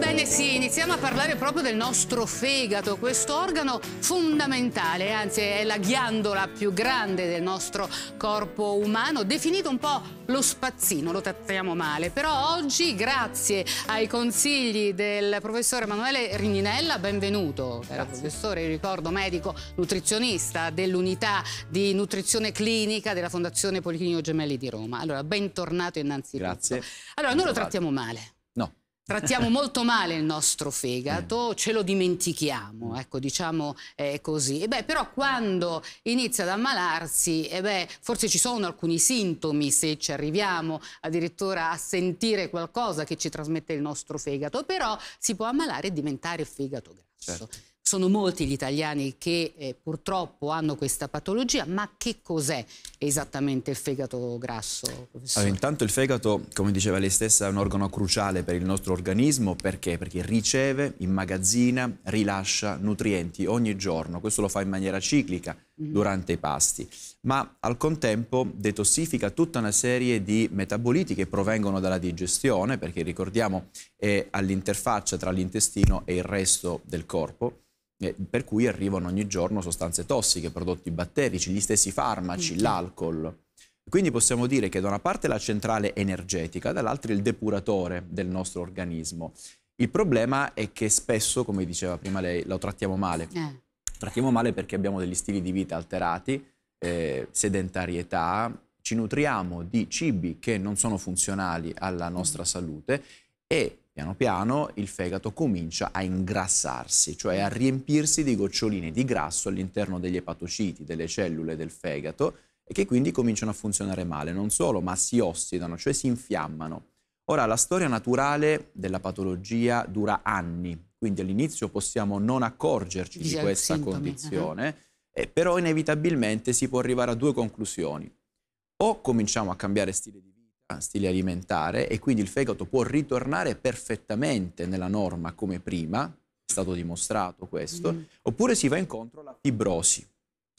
Ebbene sì, iniziamo a parlare proprio del nostro fegato, questo organo fondamentale, anzi è la ghiandola più grande del nostro corpo umano, definito un po' lo spazzino, lo trattiamo male, però oggi grazie ai consigli del professor Emanuele Rigninella, benvenuto, era professore, ricordo, medico nutrizionista dell'unità di nutrizione clinica della Fondazione Policlinico Gemelli di Roma. Allora, bentornato innanzitutto. Grazie. Allora, noi lo trattiamo male Trattiamo molto male il nostro fegato, mm. ce lo dimentichiamo, mm. ecco, diciamo eh, così. E beh, però quando inizia ad ammalarsi, eh beh, forse ci sono alcuni sintomi, se ci arriviamo addirittura a sentire qualcosa che ci trasmette il nostro fegato, però si può ammalare e diventare fegato grasso. Certo. Sono molti gli italiani che eh, purtroppo hanno questa patologia, ma che cos'è esattamente il fegato grasso? Allora, intanto il fegato, come diceva lei stessa, è un organo cruciale per il nostro organismo, perché? Perché riceve, immagazzina, rilascia nutrienti ogni giorno, questo lo fa in maniera ciclica mhm. durante i pasti, ma al contempo detossifica tutta una serie di metaboliti che provengono dalla digestione, perché ricordiamo è all'interfaccia tra l'intestino e il resto del corpo, per cui arrivano ogni giorno sostanze tossiche, prodotti batterici, gli stessi farmaci, okay. Mm-hmm. l'alcol. Quindi possiamo dire che da una parte la centrale energetica, dall'altra il depuratore del nostro organismo. Il problema è che spesso, come diceva prima lei, lo trattiamo male. Eh. Trattiamo male perché abbiamo degli stili di vita alterati, eh, sedentarietà, ci nutriamo di cibi che non sono funzionali alla nostra mm. salute e piano piano il fegato comincia a ingrassarsi, cioè a riempirsi di goccioline di grasso all'interno degli epatociti, delle cellule del fegato, e che quindi cominciano a funzionare male, non solo, ma si ossidano, cioè si infiammano. Ora, la storia naturale della patologia dura anni, quindi all'inizio possiamo non accorgerci di questa sintomi. Uh-huh. condizione, uh eh, -huh. però inevitabilmente si può arrivare a due conclusioni. O cominciamo a cambiare stile di vita, stile alimentare e quindi il fegato può ritornare perfettamente nella norma come prima, è stato dimostrato questo, mm. oppure si va incontro alla fibrosi.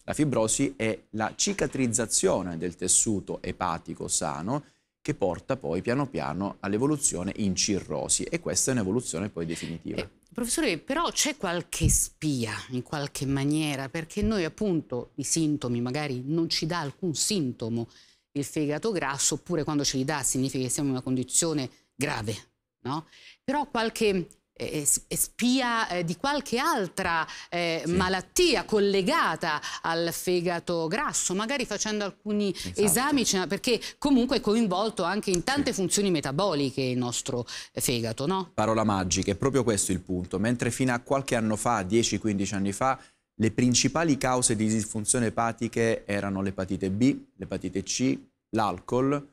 La fibrosi è la cicatrizzazione del tessuto epatico sano che porta poi piano piano all'evoluzione in cirrosi e questa è un'evoluzione poi definitiva. Eh, professore, però c'è qualche spia in qualche maniera perché noi appunto i sintomi magari non ci dà alcun sintomo il fegato grasso, oppure quando ce li dà significa che siamo in una condizione grave, no? Però qualche eh, eh, eh spia eh, di qualche altra eh, sì. malattia collegata al fegato grasso, magari facendo alcuni esatto. esami, perché comunque è coinvolto anche in tante sì. funzioni metaboliche il nostro fegato, no? Parola magica, è proprio questo il punto. Mentre fino a qualche anno fa, 10-15 anni fa, le principali cause di disfunzione epatiche erano l'epatite B, l'epatite C, l'alcol.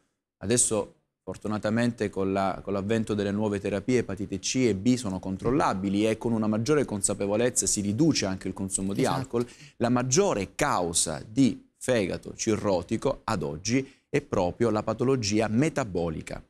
Adesso fortunatamente con, l'avvento la, delle nuove terapie epatite C e B sono controllabili e con una maggiore consapevolezza si riduce anche il consumo esatto. di alcol. La maggiore causa di fegato cirrotico ad oggi è proprio la patologia metabolica,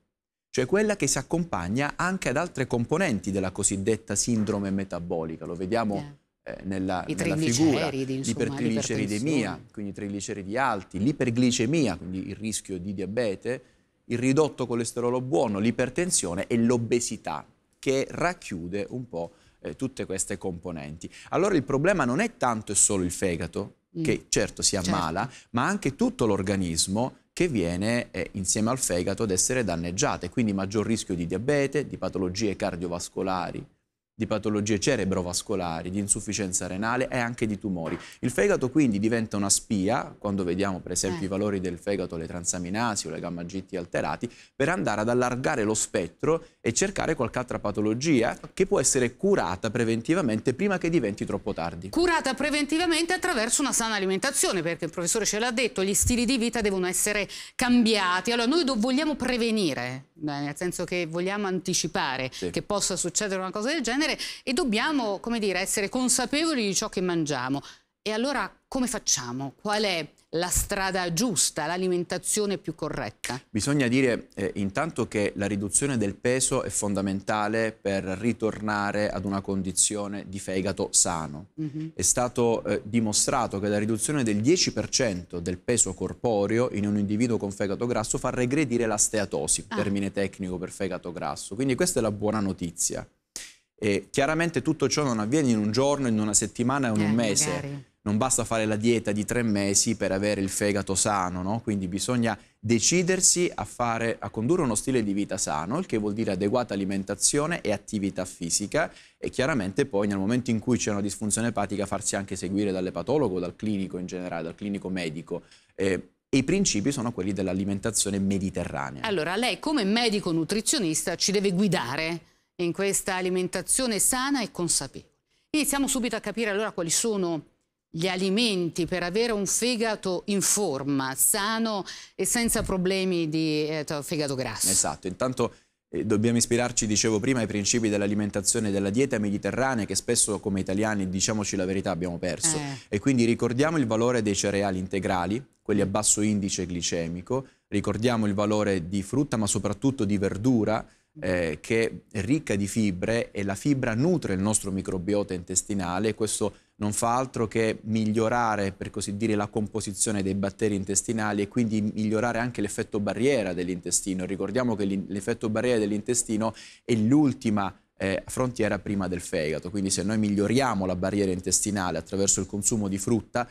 cioè quella che si accompagna anche ad altre componenti della cosiddetta sindrome metabolica. Lo vediamo... Yeah eh, nella, I nella figura, l'ipertrigliceridemia, quindi trigliceridi alti, l'iperglicemia, quindi il rischio di diabete, il ridotto colesterolo buono, l'ipertensione e l'obesità, che racchiude un po' eh, tutte queste componenti. Allora il problema non è tanto e solo il fegato, mm. che certo si certo. ammala, certo. ma anche tutto l'organismo che viene eh, insieme al fegato ad essere danneggiato e quindi maggior rischio di diabete, di patologie cardiovascolari, di patologie cerebrovascolari, di insufficienza renale e anche di tumori. Il fegato quindi diventa una spia, quando vediamo per esempio eh. i valori del fegato, le transaminasi o le gamma GT alterati, per andare ad allargare lo spettro e cercare qualche altra patologia che può essere curata preventivamente prima che diventi troppo tardi. Curata preventivamente attraverso una sana alimentazione, perché il professore ce l'ha detto, gli stili di vita devono essere cambiati. Allora noi vogliamo prevenire nel senso che vogliamo anticipare sì. che possa succedere una cosa del genere e dobbiamo, come dire, essere consapevoli di ciò che mangiamo. E allora come facciamo? Qual è la strada giusta, l'alimentazione più corretta? Bisogna dire eh, intanto che la riduzione del peso è fondamentale per ritornare ad una condizione di fegato sano. Mm -hmm. È stato eh, dimostrato che la riduzione del 10% del peso corporeo in un individuo con fegato grasso fa regredire la steatosi, ah. termine tecnico per fegato grasso. Quindi questa è la buona notizia. E chiaramente tutto ciò non avviene in un giorno, in una settimana o in eh, un mese. Magari non basta fare la dieta di tre mesi per avere il fegato sano, no? quindi bisogna decidersi a, fare, a, condurre uno stile di vita sano, il che vuol dire adeguata alimentazione e attività fisica e chiaramente poi nel momento in cui c'è una disfunzione epatica farsi anche seguire dall'epatologo, dal clinico in generale, dal clinico medico. Eh, e i principi sono quelli dell'alimentazione mediterranea. Allora, lei come medico nutrizionista ci deve guidare in questa alimentazione sana e consapevole. Iniziamo subito a capire allora quali sono gli alimenti per avere un fegato in forma, sano e senza problemi di eh, fegato grasso. Esatto, intanto eh, dobbiamo ispirarci, dicevo prima, ai principi dell'alimentazione e della dieta mediterranea che spesso come italiani, diciamoci la verità, abbiamo perso. Eh. E quindi ricordiamo il valore dei cereali integrali, quelli a basso indice glicemico, ricordiamo il valore di frutta ma soprattutto di verdura, eh, che è ricca di fibre e la fibra nutre il nostro microbiota intestinale e questo non fa altro che migliorare, per così dire, la composizione dei batteri intestinali e quindi migliorare anche l'effetto barriera dell'intestino. Ricordiamo che l'effetto barriera dell'intestino è l'ultima eh, frontiera prima del fegato, quindi se noi miglioriamo la barriera intestinale attraverso il consumo di frutta,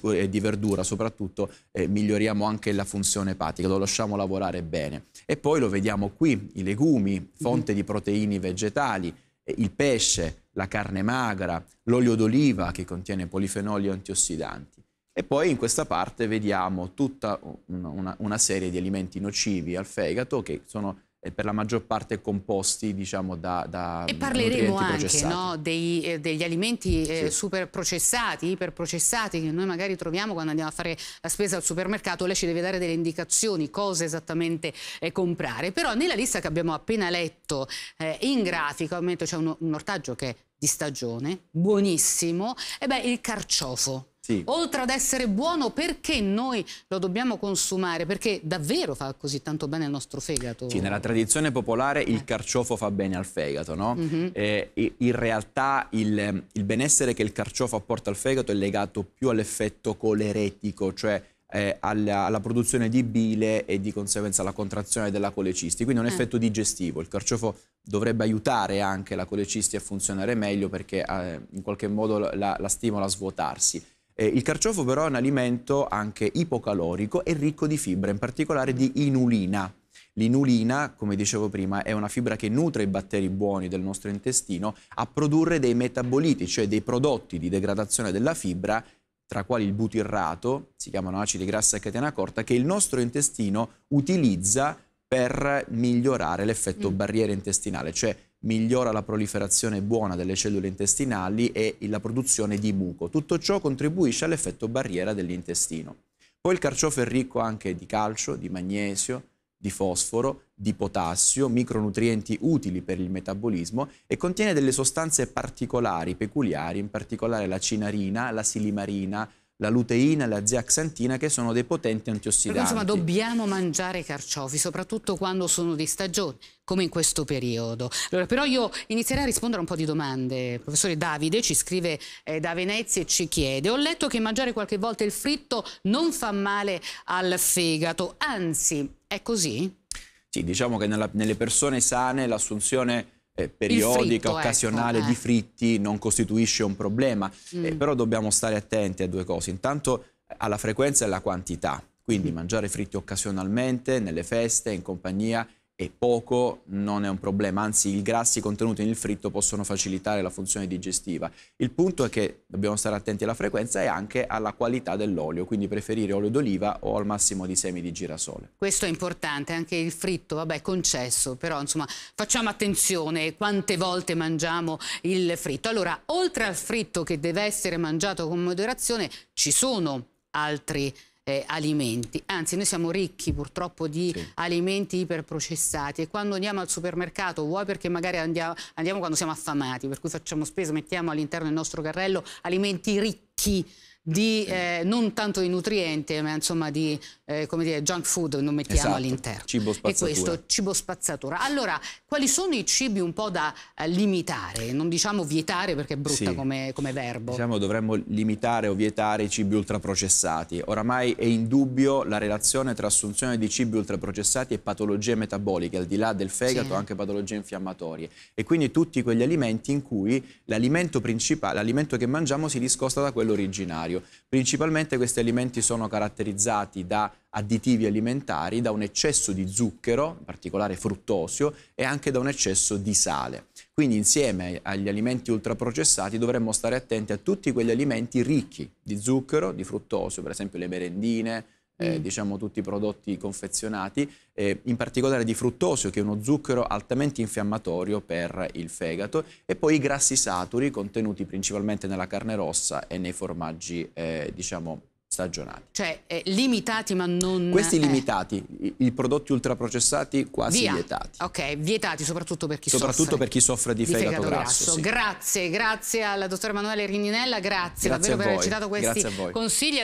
e di verdura soprattutto eh, miglioriamo anche la funzione epatica, lo lasciamo lavorare bene. E poi lo vediamo qui, i legumi, mm-hmm. fonte mm -hmm. di proteine vegetali, il pesce, la carne magra, l'olio d'oliva che contiene polifenoli e antiossidanti. E poi in questa parte vediamo tutta una, una, serie di alimenti nocivi al fegato che sono eh, per la maggior parte composti diciamo da, da e parleremo anche no, dei, eh, degli alimenti eh, sì. super processati iperprocessati che noi magari troviamo quando andiamo a fare la spesa al supermercato lei ci deve dare delle indicazioni cosa esattamente eh, comprare però nella lista che abbiamo appena letto eh, in grafico c'è un, un ortaggio che di stagione, buonissimo, e beh, il carciofo. Sì. Oltre ad essere buono, perché noi lo dobbiamo consumare? Perché davvero fa così tanto bene il nostro fegato? Sì, nella tradizione popolare il carciofo fa bene al fegato, no? Mm -hmm. eh, in realtà il, il benessere che il carciofo apporta al fegato è legato più all'effetto coleretico, cioè eh, alla, alla, produzione di bile e di conseguenza alla contrazione della colecisti. Quindi è un eh. effetto digestivo. Il carciofo dovrebbe aiutare anche la colecisti a funzionare meglio perché eh, in qualche modo la, la stimola a svuotarsi. Eh, il carciofo però è un alimento anche ipocalorico e ricco di fibra, in particolare di inulina. L'inulina, come dicevo prima, è una fibra che nutre i batteri buoni del nostro intestino a produrre dei metaboliti, cioè dei prodotti di degradazione della fibra tra quali il butirrato, si chiamano acidi grassi a catena corta, che il nostro intestino utilizza per migliorare l'effetto mm. barriera intestinale, cioè migliora la proliferazione buona delle cellule intestinali e la produzione di muco. Tutto ciò contribuisce all'effetto barriera dell'intestino. Poi il carciofo è ricco anche di calcio, di magnesio, di fosforo, di potassio, micronutrienti utili per il metabolismo e contiene delle sostanze particolari, peculiari, in particolare la cinarina, la silimarina, la luteina la zeaxantina che sono dei potenti antiossidanti. insomma dobbiamo mangiare carciofi, soprattutto quando sono di stagione, come in questo periodo. Allora, però io inizierei a rispondere a un po' di domande. Il Professore Davide ci scrive eh, da Venezia e ci chiede, ho letto che mangiare qualche volta il fritto non fa male al fegato, anzi è così? Sì, diciamo che nella, nelle persone sane l'assunzione eh, periodica, fritto, ecco, occasionale ecco, eh. di fritti non costituisce un problema, mm. eh, però dobbiamo stare attenti a due cose, intanto eh, alla frequenza e alla quantità, quindi mm. mangiare fritti occasionalmente, nelle feste, in compagnia, e poco non è un problema, anzi i grassi contenuti nel fritto possono facilitare la funzione digestiva. Il punto è che dobbiamo stare attenti alla frequenza e anche alla qualità dell'olio, quindi preferire olio d'oliva o al massimo di semi di girasole. Questo è importante, anche il fritto, vabbè, concesso, però insomma facciamo attenzione quante volte mangiamo il fritto. Allora, oltre al fritto che deve essere mangiato con moderazione, ci sono altri eh, alimenti. Anzi, noi siamo ricchi purtroppo di sì. alimenti iperprocessati e quando andiamo al supermercato, vuoi perché magari andiamo, andiamo quando siamo affamati, per cui facciamo spesa, mettiamo all'interno del nostro carrello alimenti ricchi ricchi di, eh, non tanto di nutrienti, ma insomma di eh, come dire, junk food non mettiamo esatto, all'interno. Cibo spazzatura. E questo cibo spazzatura. Allora, quali sono i cibi un po' da eh, limitare? Non diciamo vietare perché è brutta sì. come, come, verbo. Diciamo dovremmo limitare o vietare i cibi ultraprocessati. Oramai è in dubbio la relazione tra assunzione di cibi ultraprocessati e patologie metaboliche, al di là del fegato sì. anche patologie infiammatorie. E quindi tutti quegli alimenti in cui l'alimento principale, l'alimento che mangiamo si discosta da quello quello originario. Principalmente questi alimenti sono caratterizzati da additivi alimentari, da un eccesso di zucchero, in particolare fruttosio, e anche da un eccesso di sale. Quindi insieme agli alimenti ultraprocessati dovremmo stare attenti a tutti quegli alimenti ricchi di zucchero, di fruttosio, per esempio le merendine, eh, mm. diciamo tutti i prodotti confezionati, eh, in particolare di fruttosio che è uno zucchero altamente infiammatorio per il fegato e poi i grassi saturi contenuti principalmente nella carne rossa e nei formaggi eh, diciamo stagionati. Cioè eh, limitati ma non... Questi eh. limitati, eh. i, i, prodotti ultraprocessati quasi Via. vietati. Ok, vietati soprattutto per chi soprattutto soffre. per chi soffre di, di fegato, fegato, grasso. grasso. Sì. Grazie, grazie alla dottor Emanuele Rininella, grazie, grazie davvero per aver citato questi consigli.